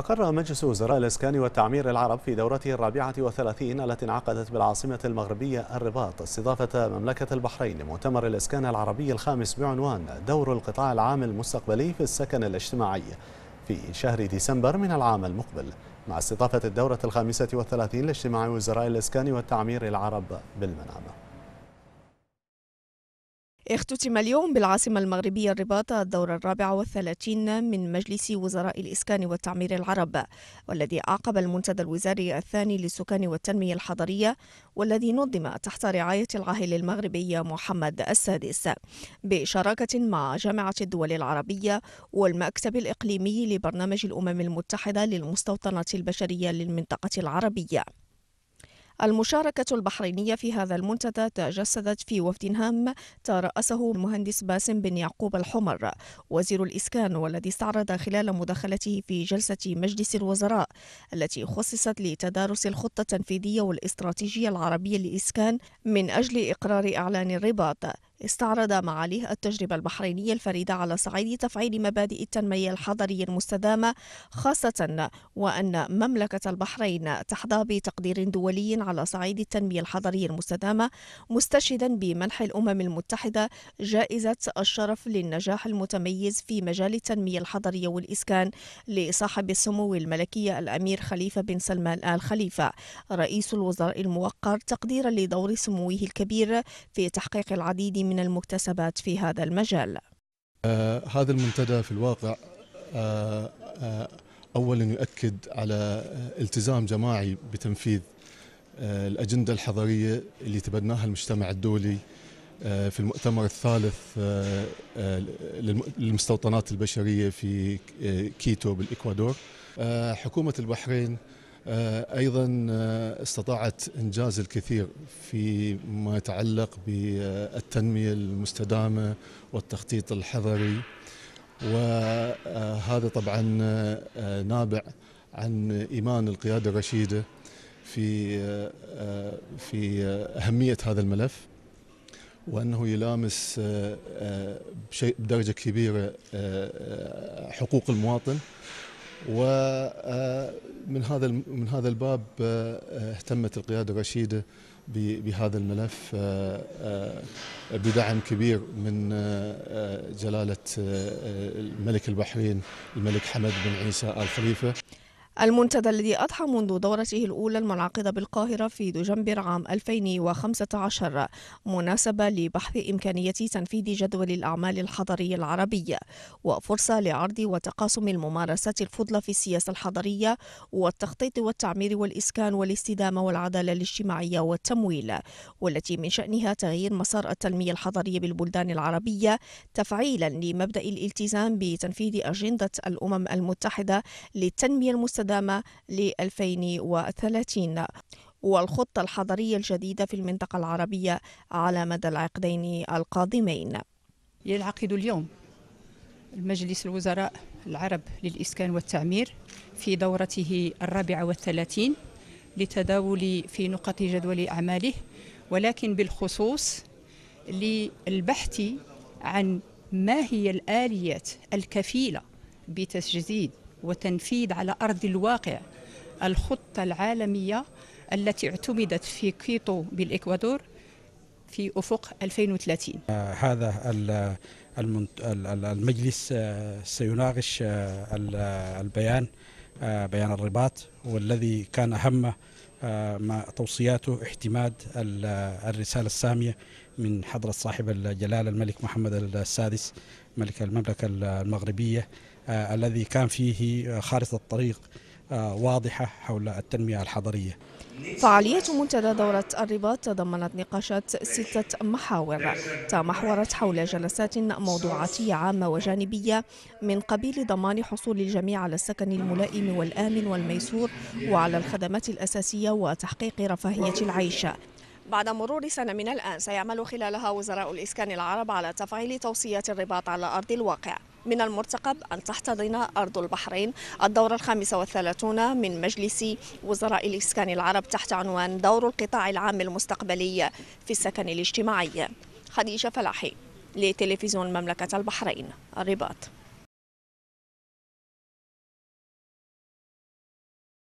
أقر مجلس وزراء الإسكان والتعمير العرب في دورته الرابعة والثلاثين التي انعقدت بالعاصمة المغربية الرباط استضافة مملكة البحرين لمؤتمر الإسكان العربي الخامس بعنوان دور القطاع العام المستقبلي في السكن الاجتماعي في شهر ديسمبر من العام المقبل مع استضافة الدورة الخامسة والثلاثين لاجتماع وزراء الإسكان والتعمير العرب بالمنامة اختتم اليوم بالعاصمة المغربية الرباط الدورة الرابعة والثلاثين من مجلس وزراء الإسكان والتعمير العرب والذي أعقب المنتدى الوزاري الثاني للسكان والتنمية الحضرية والذي نظم تحت رعاية العاهل المغربي محمد السادس بشراكة مع جامعة الدول العربية والمكتب الإقليمي لبرنامج الأمم المتحدة للمستوطنات البشرية للمنطقة العربية المشاركة البحرينية في هذا المنتدى تجسدت في وفد هام ترأسه المهندس باسم بن يعقوب الحمر وزير الإسكان والذي استعرض خلال مداخلته في جلسة مجلس الوزراء التي خصصت لتدارس الخطة التنفيذية والاستراتيجية العربية للإسكان من أجل إقرار إعلان الرباط استعرض معاليه التجربة البحرينية الفريدة على صعيد تفعيل مبادئ التنمية الحضرية المستدامة خاصة وأن مملكة البحرين تحظى بتقدير دولي على صعيد التنمية الحضرية المستدامة مستشهدا بمنح الأمم المتحدة جائزة الشرف للنجاح المتميز في مجال التنمية الحضرية والإسكان لصاحب السمو الملكية الأمير خليفة بن سلمان آل خليفة رئيس الوزراء الموقر تقديرا لدور سموه الكبير في تحقيق العديد من من المكتسبات في هذا المجال آه هذا المنتدى في الواقع آه آه اولا يؤكد على التزام جماعي بتنفيذ آه، الاجنده الحضريه اللي تبناها المجتمع الدولي آه، في المؤتمر الثالث آه، للمستوطنات البشريه في كيتو بالاكوادور حكومه البحرين آه، ايضا آه، استطاعت انجاز الكثير فيما يتعلق بالتنميه المستدامه والتخطيط الحضري وهذا طبعا آه، نابع عن ايمان القياده الرشيده في في اهميه هذا الملف وانه يلامس بشيء بدرجه كبيره حقوق المواطن ومن آه، هذا من هذا الباب آه، آه، اهتمت القياده الرشيده بهذا الملف بدعم كبير من جلاله الملك البحرين الملك حمد بن عيسى ال خليفه المنتدى الذي أضحى منذ دورته الأولى المنعقدة بالقاهرة في دجنبر عام 2015 مناسبة لبحث إمكانية تنفيذ جدول الأعمال الحضرية العربية وفرصة لعرض وتقاسم الممارسات الفضلى في السياسة الحضرية والتخطيط والتعمير والإسكان والاستدامة والعدالة الاجتماعية والتمويل والتي من شأنها تغيير مسار التنمية الحضرية بالبلدان العربية تفعيلا لمبدأ الالتزام بتنفيذ أجندة الأمم المتحدة للتنمية المستدامة المستدامة ل 2030 والخطة الحضرية الجديدة في المنطقة العربية على مدى العقدين القادمين ينعقد اليوم المجلس الوزراء العرب للإسكان والتعمير في دورته الرابعة والثلاثين لتداول في نقط جدول أعماله ولكن بالخصوص للبحث عن ما هي الآليات الكفيلة بتسجيد وتنفيذ على أرض الواقع الخطة العالمية التي اعتمدت في كيتو بالإكوادور في أفق 2030 آه، هذا المجلس آه، سيناقش آه، البيان بيان الرباط والذي كان أهم ما توصياته اعتماد الرسالة السامية من حضرة صاحب الجلالة الملك محمد السادس ملك المملكة المغربية آه، الذي كان فيه آه، خارطة الطريق آه، واضحة حول التنمية الحضرية فعالية منتدى دورة الرباط تضمنت نقاشات ستة محاور تمحورت حول جلسات موضوعاتية عامة وجانبية من قبيل ضمان حصول الجميع على السكن الملائم والآمن والميسور وعلى الخدمات الأساسية وتحقيق رفاهية العيش بعد مرور سنة من الآن سيعمل خلالها وزراء الإسكان العرب على تفعيل توصيات الرباط على أرض الواقع من المرتقب أن تحتضن أرض البحرين الدورة الخامسة والثلاثون من مجلس وزراء الإسكان العرب تحت عنوان دور القطاع العام المستقبلي في السكن الاجتماعي خديجة فلاحي لتلفزيون مملكة البحرين الرباط